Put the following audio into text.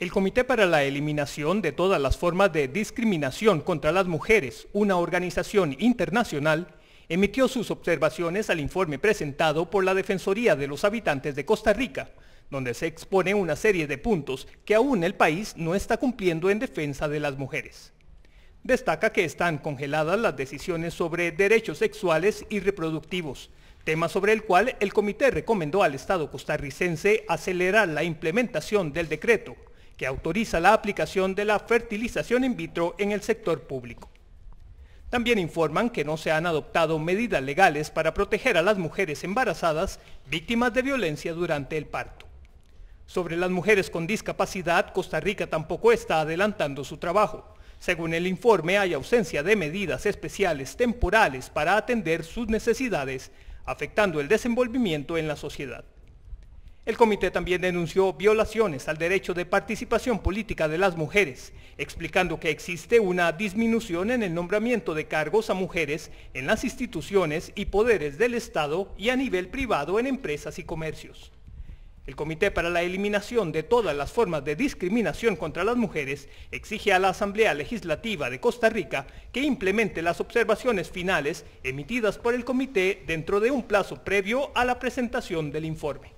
El Comité para la Eliminación de todas las formas de discriminación contra las mujeres, una organización internacional, emitió sus observaciones al informe presentado por la Defensoría de los Habitantes de Costa Rica, donde se expone una serie de puntos que aún el país no está cumpliendo en defensa de las mujeres. Destaca que están congeladas las decisiones sobre derechos sexuales y reproductivos, tema sobre el cual el comité recomendó al Estado costarricense acelerar la implementación del decreto que autoriza la aplicación de la fertilización in vitro en el sector público. También informan que no se han adoptado medidas legales para proteger a las mujeres embarazadas víctimas de violencia durante el parto. Sobre las mujeres con discapacidad, Costa Rica tampoco está adelantando su trabajo. Según el informe, hay ausencia de medidas especiales temporales para atender sus necesidades, afectando el desenvolvimiento en la sociedad. El comité también denunció violaciones al derecho de participación política de las mujeres, explicando que existe una disminución en el nombramiento de cargos a mujeres en las instituciones y poderes del Estado y a nivel privado en empresas y comercios. El Comité para la Eliminación de todas las formas de discriminación contra las mujeres exige a la Asamblea Legislativa de Costa Rica que implemente las observaciones finales emitidas por el comité dentro de un plazo previo a la presentación del informe.